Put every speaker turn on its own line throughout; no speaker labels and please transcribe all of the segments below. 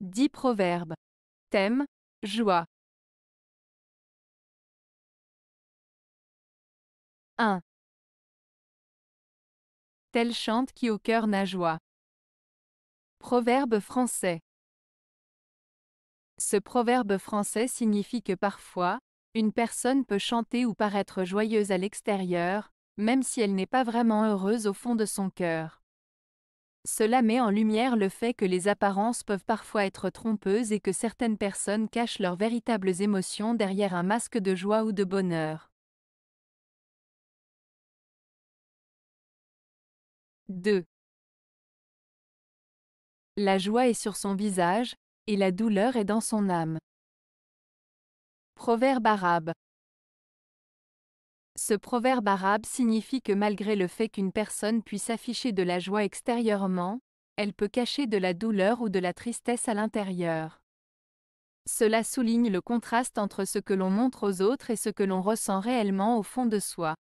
Dix proverbes. Thème Joie. 1. Telle chante qui au cœur n'a joie.
Proverbe français. Ce proverbe français signifie que parfois, une personne peut chanter ou paraître joyeuse à l'extérieur, même si elle n'est pas vraiment heureuse au fond de son cœur. Cela met en lumière le fait que les apparences peuvent parfois être trompeuses et que certaines personnes cachent leurs véritables émotions derrière un masque de joie ou de bonheur.
2. La joie est sur son visage, et la douleur est dans son âme.
Proverbe arabe. Ce proverbe arabe signifie que malgré le fait qu'une personne puisse afficher de la joie extérieurement, elle peut cacher de la douleur ou de la tristesse à l'intérieur. Cela souligne le contraste entre ce que l'on montre aux autres et ce que l'on ressent réellement au fond de soi.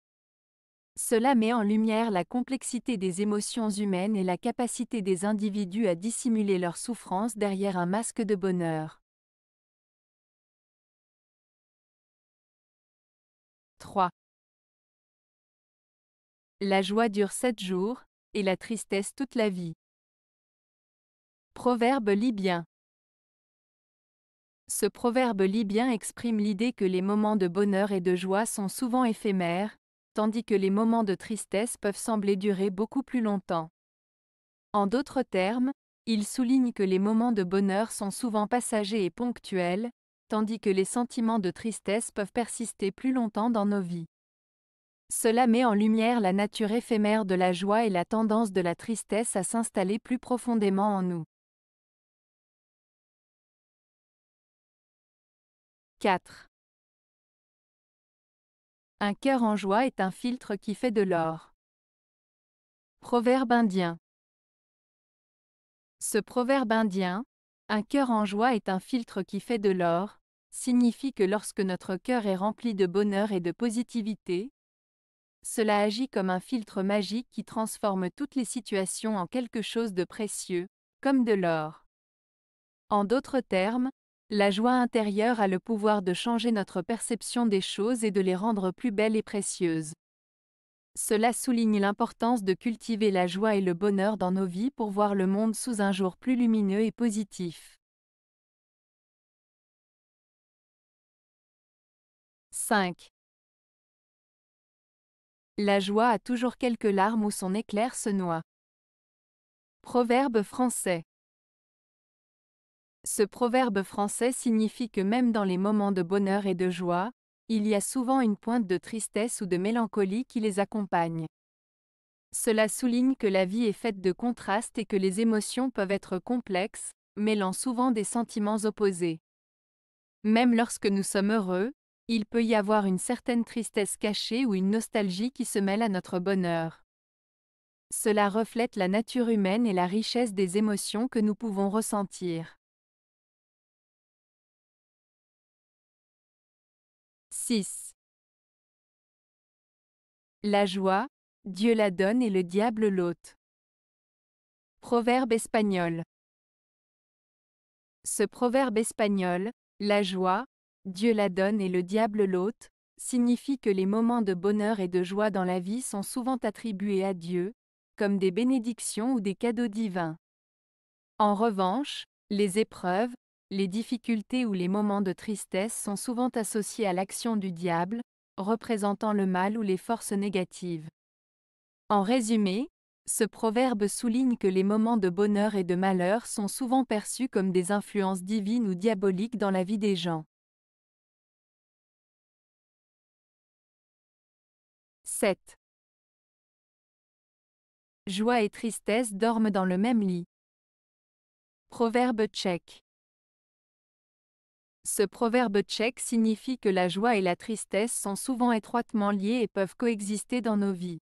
Cela met en lumière la complexité des émotions humaines et la capacité des individus à dissimuler leur souffrance derrière un masque de bonheur.
3. La joie dure sept jours, et la tristesse toute la vie.
Proverbe libyen. Ce proverbe libyen exprime l'idée que les moments de bonheur et de joie sont souvent éphémères, tandis que les moments de tristesse peuvent sembler durer beaucoup plus longtemps. En d'autres termes, il souligne que les moments de bonheur sont souvent passagers et ponctuels, tandis que les sentiments de tristesse peuvent persister plus longtemps dans nos vies. Cela met en lumière la nature éphémère de la joie et la tendance de la tristesse à s'installer plus profondément en nous.
4. Un cœur en joie est un
filtre qui fait de l'or. Proverbe indien. Ce proverbe indien, un cœur en joie est un filtre qui fait de l'or, signifie que lorsque notre cœur est rempli de bonheur et de positivité, cela agit comme un filtre magique qui transforme toutes les situations en quelque chose de précieux, comme de l'or. En d'autres termes, la joie intérieure a le pouvoir de changer notre perception des choses et de les rendre plus belles et précieuses. Cela souligne l'importance de cultiver la joie et le bonheur dans nos vies pour voir le monde sous un jour plus lumineux et positif.
5.
La joie a toujours quelques larmes où son éclair se noie. Proverbe français. Ce proverbe français signifie que même dans les moments de bonheur et de joie, il y a souvent une pointe de tristesse ou de mélancolie qui les accompagne. Cela souligne que la vie est faite de contrastes et que les émotions peuvent être complexes, mêlant souvent des sentiments opposés. Même lorsque nous sommes heureux, il peut y avoir une certaine tristesse cachée ou une nostalgie qui se mêle à notre bonheur. Cela reflète la nature humaine et la richesse des émotions que nous pouvons ressentir.
6.
La joie, Dieu la donne et le diable l'ôte. Proverbe espagnol. Ce proverbe espagnol, la joie, Dieu la donne et le diable l'ôte, signifie que les moments de bonheur et de joie dans la vie sont souvent attribués à Dieu, comme des bénédictions ou des cadeaux divins. En revanche, les épreuves, les difficultés ou les moments de tristesse sont souvent associés à l'action du diable, représentant le mal ou les forces négatives. En résumé, ce proverbe souligne que les moments de bonheur et de malheur sont souvent perçus comme des influences divines ou diaboliques dans la vie des gens.
7. Joie et tristesse dorment dans le même lit.
Proverbe tchèque. Ce proverbe tchèque signifie que la joie et la tristesse sont souvent étroitement liées et peuvent coexister dans nos vies.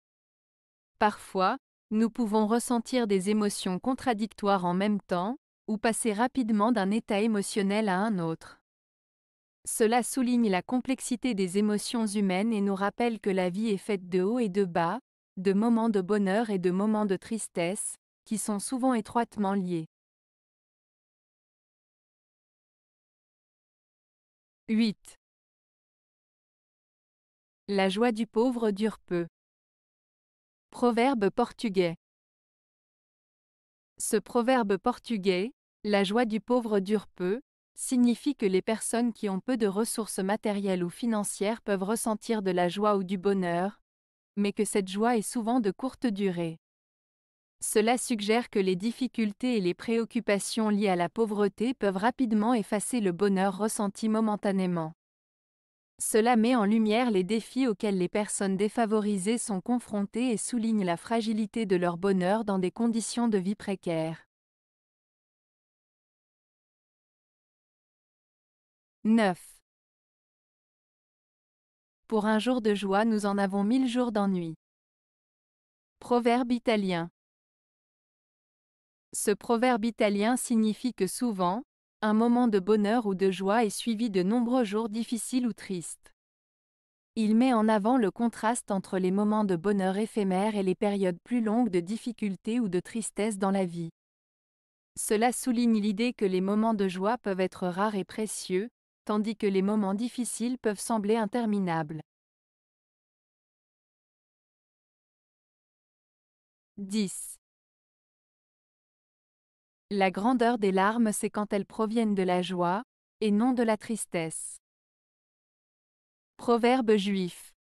Parfois, nous pouvons ressentir des émotions contradictoires en même temps, ou passer rapidement d'un état émotionnel à un autre. Cela souligne la complexité des émotions humaines et nous rappelle que la vie est faite de hauts et de bas, de moments de bonheur et de moments de tristesse, qui sont souvent
étroitement liés. 8. La joie du pauvre dure peu.
Proverbe portugais. Ce proverbe portugais, la joie du pauvre dure peu, signifie que les personnes qui ont peu de ressources matérielles ou financières peuvent ressentir de la joie ou du bonheur, mais que cette joie est souvent de courte durée. Cela suggère que les difficultés et les préoccupations liées à la pauvreté peuvent rapidement effacer le bonheur ressenti momentanément. Cela met en lumière les défis auxquels les personnes défavorisées sont confrontées et souligne la fragilité de leur bonheur dans des conditions de vie précaires.
9. Pour un jour de joie, nous en avons mille jours
d'ennui. Proverbe italien. Ce proverbe italien signifie que souvent, un moment de bonheur ou de joie est suivi de nombreux jours difficiles ou tristes. Il met en avant le contraste entre les moments de bonheur éphémère et les périodes plus longues de difficultés ou de tristesse dans la vie. Cela souligne l'idée que les moments de joie peuvent être rares et précieux, tandis que les moments difficiles peuvent sembler interminables.
10.
La grandeur des larmes, c'est quand elles proviennent de la joie, et non de la tristesse. Proverbe juif.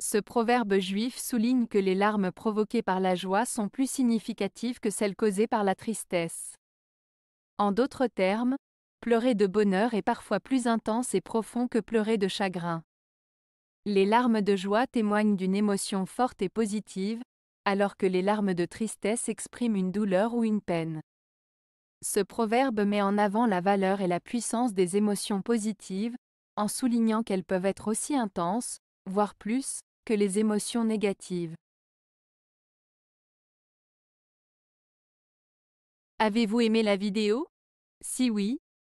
Ce proverbe juif souligne que les larmes provoquées par la joie sont plus significatives que celles causées par la tristesse. En d'autres termes, pleurer de bonheur est parfois plus intense et profond que pleurer de chagrin. Les larmes de joie témoignent d'une émotion forte et positive, alors que les larmes de tristesse expriment une douleur ou une peine. Ce proverbe met en avant la valeur et la puissance des émotions positives, en soulignant qu'elles peuvent être aussi intenses, voire plus, que les émotions négatives. Avez-vous aimé la vidéo Si oui,